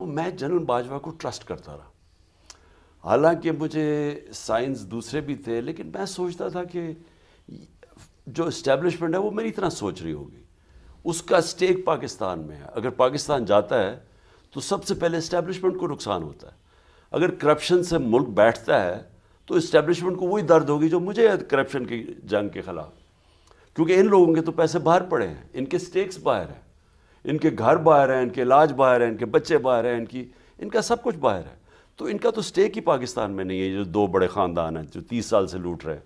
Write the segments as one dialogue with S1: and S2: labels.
S1: तो मैं जनरल बाजवा को ट्रस्ट करता रहा हालांकि मुझे साइंस दूसरे भी थे लेकिन मैं सोचता था कि जो इस्टेब्लिशमेंट है वो मेरी तरह सोच रही होगी उसका स्टेक पाकिस्तान में है अगर पाकिस्तान जाता है तो सबसे पहले इस्टेब्लिशमेंट को नुकसान होता है अगर करप्शन से मुल्क बैठता है तो इस्टेब्लिशमेंट को वही दर्द होगी जो मुझे करप्शन की जंग के ख़िलाफ़ क्योंकि इन लोगों के तो पैसे बाहर पड़े हैं इनके स्टेक्स बाहर हैं इनके घर बाहर हैं इनके इलाज बाहर हैं इनके बच्चे बाहर हैं इनकी इनका सब कुछ बाहर है तो इनका तो स्टेक ही पाकिस्तान में नहीं है जो दो बड़े ख़ानदान हैं जो तीस साल से लूट रहे हैं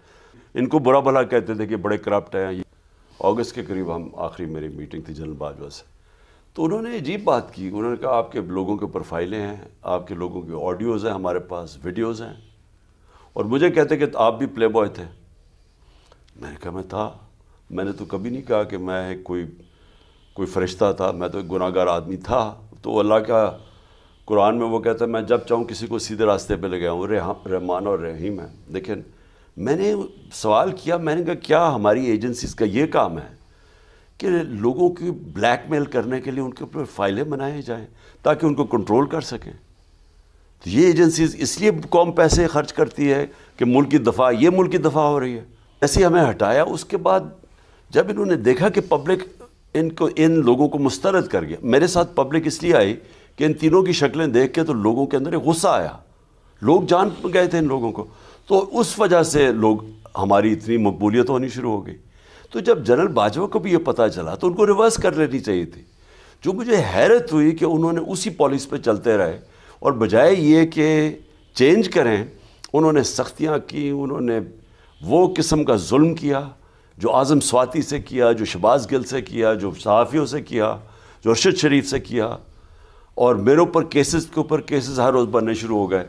S1: इनको बुरा भला कहते थे कि बड़े करप्ट हैं अगस्त के करीब हम आखिरी मेरी मीटिंग थी जनरल बाजवा से तो उन्होंने अजीब बात की उन्होंने कहा आपके लोगों के प्रोफाइलें हैं आपके लोगों के ऑडियोज़ हैं हमारे पास वीडियोज़ हैं और मुझे कहते कि आप भी प्ले बॉय थे मैंने कहा मैं था मैंने तो कभी नहीं कहा कि मैं कोई कोई फ़रिश्ता था मैं तो एक गुनागार आदमी था तो अल्लाह का कुरान में वो कहता है मैं जब चाहूँ किसी को सीधे रास्ते पे ले गया हूँ रहमान और रहीम है लेकिन मैंने सवाल किया मैंने कहा क्या हमारी एजेंसीज़ का ये काम है कि लोगों की ब्लैकमेल करने के लिए उनके ऊपर फाइलें बनाए जाएँ ताकि उनको कंट्रोल कर सकें तो ये एजेंसीज इसलिए कौम पैसे खर्च करती है कि मुल्क की दफ़ा ये मुल्क की दफ़ा हो रही है ऐसे हमें हटाया उसके बाद जब इन्होंने देखा कि पब्लिक इनको इन लोगों को मुस्तरद कर गया मेरे साथ पब्लिक इसलिए आई कि इन तीनों की शक्लें देख के तो लोगों के अंदर एक गुस्सा आया लोग जान गए थे इन लोगों को तो उस वजह से लोग हमारी इतनी मकबूलियत होनी शुरू हो गई तो जब जनरल बाजवा को भी ये पता चला तो उनको रिवर्स कर लेनी चाहिए थी जो मुझे हैरत हुई कि उन्होंने उसी पॉलिसी पर चलते रहे और बजाय ये कि चेंज करें उन्होंने सख्तियाँ की उन्होंने वो किस्म का जुल्म किया जो आज़म स्वाति से किया जो शबाज गिल से किया जो सहाफ़ियों से किया जो अरशद शरीफ से किया और मेरे ऊपर केसेस के ऊपर केसेस हर रोज़ बनने शुरू हो गए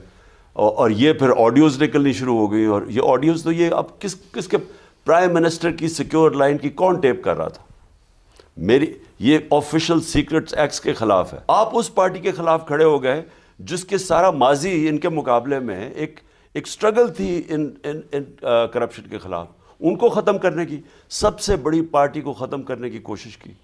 S1: और ये फिर ऑडियोज़ निकलनी शुरू हो गई और ये ऑडियोज़ तो ये अब किस किस के प्राइम मिनिस्टर की सिक्योर लाइन की कौन टेप कर रहा था मेरी ये ऑफिशियल सीक्रेट्स एक्ट्स के ख़िलाफ़ है आप उस पार्टी के ख़िलाफ़ खड़े हो गए जिसके सारा माजी इनके मुकाबले में एक एक स्ट्रगल थी इन इन इन करप्शन के ख़िलाफ़ उनको ख़त्म करने की सबसे बड़ी पार्टी को ख़त्म करने की कोशिश की